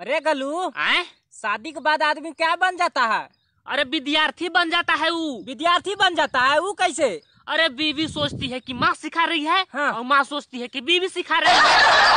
अरे गलू आए शादी के बाद आदमी क्या बन जाता है अरे विद्यार्थी बन जाता है वो विद्यार्थी बन जाता है वो कैसे अरे बीवी सोचती है कि माँ सिखा रही है हाँ। और माँ सोचती है कि बीवी सिखा रही है